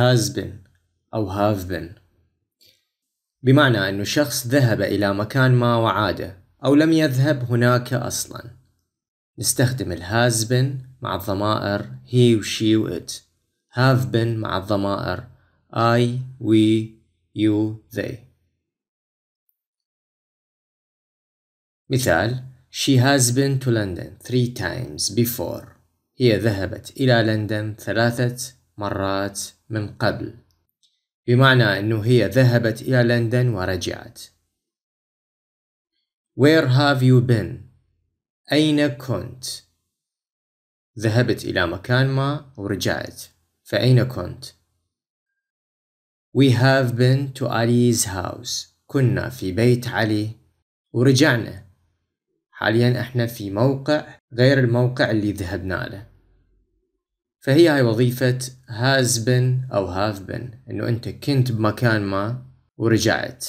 has been أو have been بمعنى أن شخص ذهب إلى مكان ما وعاده أو لم يذهب هناك أصلا نستخدم ال has been مع الضمائر he و she و it have been مع الضمائر I, we, you, they مثال She has been to London three times before هي ذهبت إلى لندن ثلاثة مرات من قبل بمعنى أنه هي ذهبت إلى لندن ورجعت Where have you been? أين كنت؟ ذهبت إلى مكان ما ورجعت فأين كنت؟ We have been to Ali's house كنا في بيت علي ورجعنا حاليا احنا في موقع غير الموقع اللي ذهبنا له فهي هاي وظيفة has been أو have been إنه أنت كنت بمكان ما ورجعت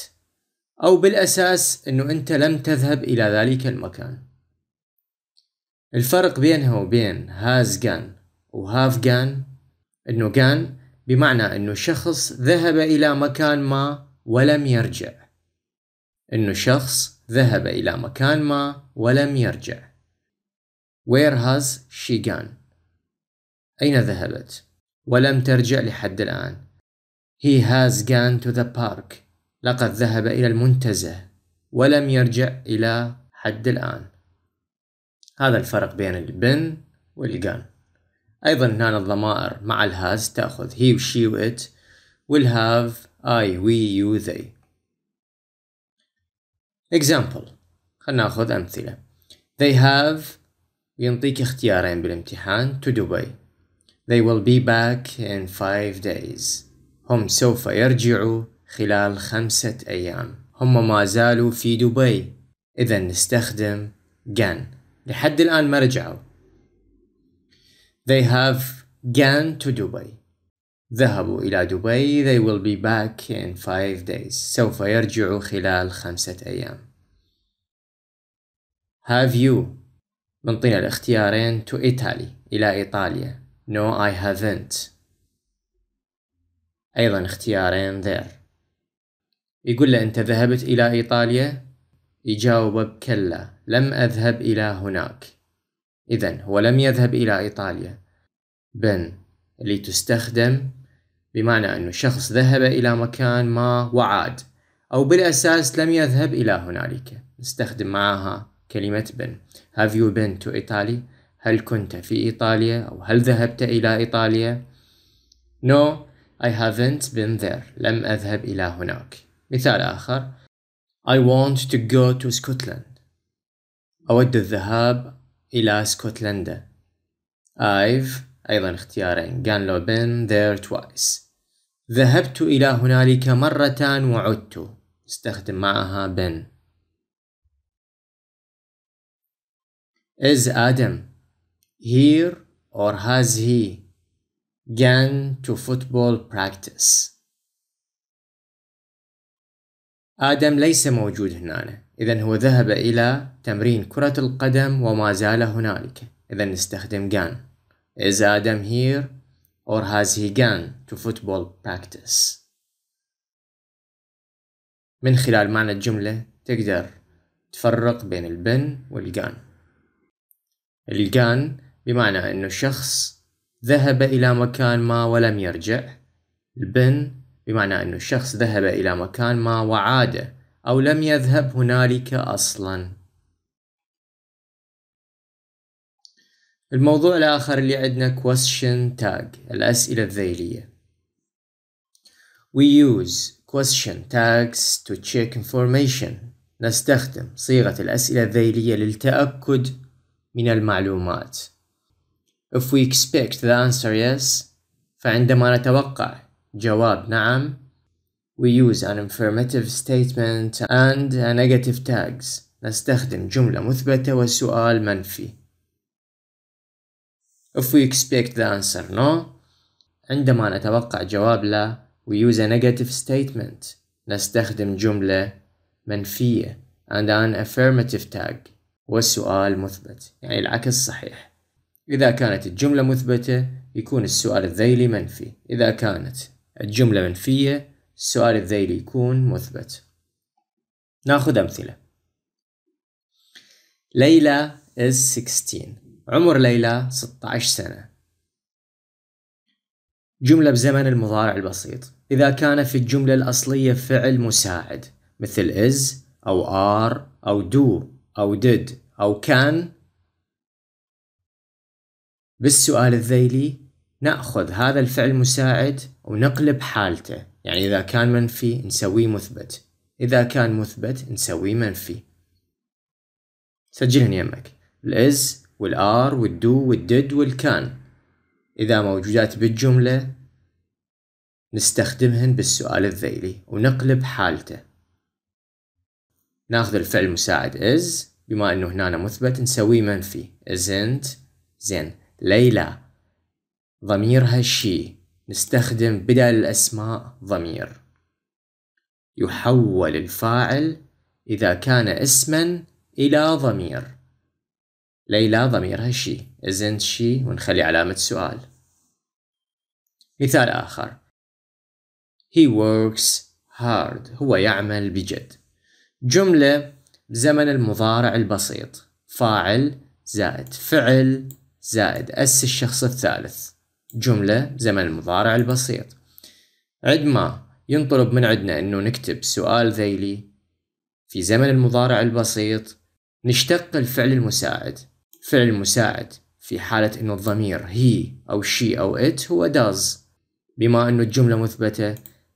أو بالأساس إنه أنت لم تذهب إلى ذلك المكان الفرق بينها وبين has gone و have gone إنه gone بمعنى إنه شخص ذهب إلى مكان ما ولم يرجع إنه شخص ذهب إلى مكان ما ولم يرجع Where has she gone؟ أين ذهبت؟ ولم ترجع لحد الآن. He has gone to the park. لقد ذهب إلى المنتزه ولم يرجع إلى حد الآن. هذا الفرق بين البن والجان. أيضا هنا الضمائر مع الهاز تأخذ he she it will have I we you they. Example خلنا ناخذ أمثلة. They have ينطيك اختيارين بالامتحان to Dubai They will be back in five days. هم سوف يرجعوا خلال خمسة أيام. هم ما زالوا في دبي. إذا نستخدم gan لحد الآن ما رجعوا. They have gone to Dubai. ذهبوا إلى دبي. They will be back in five days. سوف يرجعوا خلال خمسة أيام. Have you منطينا الاختيارين to Italy إلى إيطاليا No, I haven't. أيضا اختيارين there. يقول له أنت ذهبت إلى إيطاليا؟ يجاوبه بكلا لم أذهب إلى هناك إذا هو لم يذهب إلى إيطاليا بن اللي تستخدم بمعنى أنه شخص ذهب إلى مكان ما وعاد أو بالأساس لم يذهب إلى هنالك نستخدم معها كلمة بن Have you been to Italy؟ هل كنت في إيطاليا أو هل ذهبت إلى إيطاليا؟ No, I haven't been there. لم أذهب إلى هناك. مثال آخر I want to go to Scotland. أود الذهاب إلى اسكتلندا. I've أيضا اختيارين gone لو been there twice. ذهبت إلى هنالك مرة وعدت. استخدم معها been. Is Adam here or has he gone to football practice آدم ليس موجود هنا إذا هو ذهب إلى تمرين كرة القدم وما زال هنالك إذا نستخدم gone Is Adam here or has he gone to football practice من خلال معنى الجملة تقدر تفرق بين البن والجان الجان بمعنى أنه شخص ذهب إلى مكان ما ولم يرجع البن بمعنى أنه الشخص ذهب إلى مكان ما وعاد أو لم يذهب هنالك أصلا الموضوع الآخر اللي عندنا question tag الأسئلة الذيلية We use question tags to check information نستخدم صيغة الأسئلة الذيلية للتأكد من المعلومات If we expect the answer yes فعندما نتوقع جواب نعم we use an affirmative statement and a negative tags نستخدم جملة مثبتة وسؤال منفي If we expect the answer no عندما نتوقع جواب لا we use a negative statement نستخدم جملة منفية and an affirmative tag والسؤال مثبت يعني العكس صحيح إذا كانت الجملة مثبتة يكون السؤال الذيلي منفي إذا كانت الجملة منفية السؤال الذيلي يكون مثبت ناخذ أمثلة ليلى is 16 عمر ليلى 16 سنة جملة بزمن المضارع البسيط إذا كان في الجملة الأصلية فعل مساعد مثل is أو are أو do أو did أو can بالسؤال الذيلي نأخذ هذا الفعل المساعد ونقلب حالته يعني إذا كان منفي نسويه مثبت إذا كان مثبت نسويه منفي سجلهن يمك الإز والآر والدو والدد والكان إذا موجودات بالجملة نستخدمهن بالسؤال الذيلي ونقلب حالته ناخذ الفعل المساعد is بما انه هنا مثبت نسويه منفي isn't زين ليلى ضميرها الشي نستخدم بدل الأسماء ضمير يحول الفاعل إذا كان اسما إلى ضمير ليلى ضميرها شي isn't she ونخلي علامة سؤال مثال آخر He works hard هو يعمل بجد جملة بزمن المضارع البسيط فاعل زائد فعل زائد أس الشخص الثالث جملة زمن المضارع البسيط عد ما ينطلب من عندنا أنه نكتب سؤال ذيلي في زمن المضارع البسيط نشتق الفعل المساعد فعل المساعد في حالة أنه الضمير هي أو شي أو it هو does بما أنه الجملة مثبتة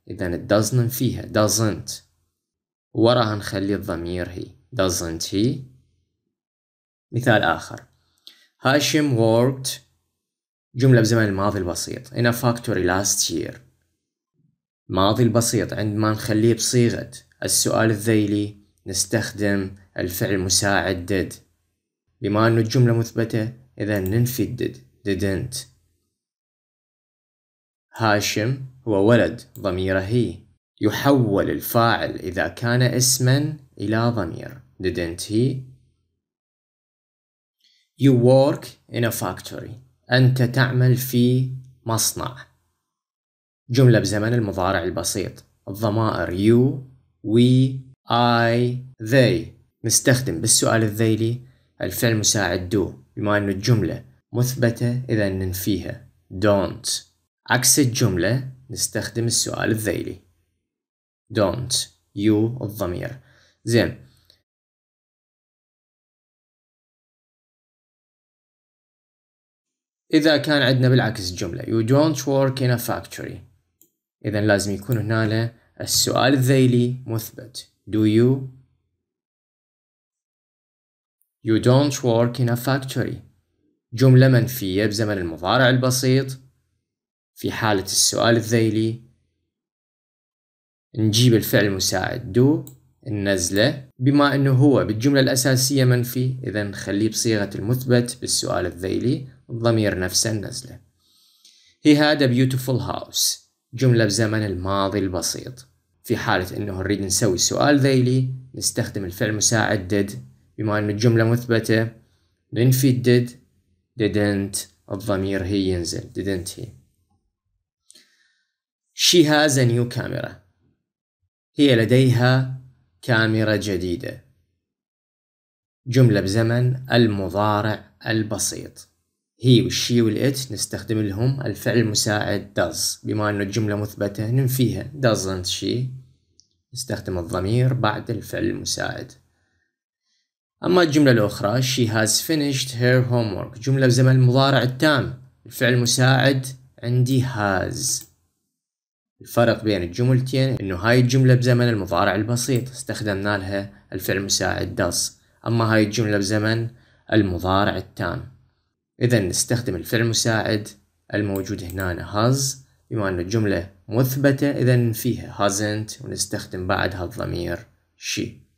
إذا الداز ننفيها doesn't وراها نخلي الضمير هي doesn't he مثال آخر هاشم worked جملة بزمن الماضي البسيط in a factory last year الماضي البسيط عندما نخليه بصيغة السؤال الذيلي نستخدم الفعل مساعد did بما أن الجملة مثبتة إذا ننفي did didn't هاشم هو ولد ضميره هي يحول الفاعل إذا كان اسما إلى ضمير didn't he You work in a factory. أنت تعمل في مصنع. جملة بزمن المضارع البسيط. الضمائر you, we, I, they. نستخدم بالسؤال الذيلي الفعل مساعد do بما أن الجملة مثبتة إذا ننفيها don't. عكس الجملة نستخدم السؤال الذيلي. don't you الضمير. زين إذا كان عندنا بالعكس جملة you don't work in a factory إذا لازم يكون هنا السؤال الذيلي مثبت do you you don't work in a factory جملة منفية بزمن المضارع البسيط في حالة السؤال الذيلي نجيب الفعل المساعد do النزلة بما أنه هو بالجملة الأساسية منفي إذا نخليه بصيغة المثبت بالسؤال الذيلي الضمير نفسه نزله He had a beautiful house جملة بزمن الماضي البسيط في حالة انه نريد نسوي سؤال ذيلي نستخدم الفعل مساعد did بما ان الجملة مثبتة ننفي did didn't الضمير هي ينزل didn't he She has a new camera هي لديها كاميرا جديدة جملة بزمن المضارع البسيط هي والشي والات نستخدم لهم الفعل المساعد does بما أن الجملة مثبتة ننفيها doesn't she نستخدم الضمير بعد الفعل المساعد أما الجملة الأخرى she has finished her homework جملة بزمن المضارع التام الفعل المساعد عندي has الفرق بين الجملتين انه هاي الجملة بزمن المضارع البسيط استخدمنا لها الفعل المساعد does اما هاي الجملة بزمن المضارع التام إذا نستخدم الفعل المساعد الموجود هنا has بما أن الجملة مثبتة إذا فيها hasn't ونستخدم بعدها الضمير she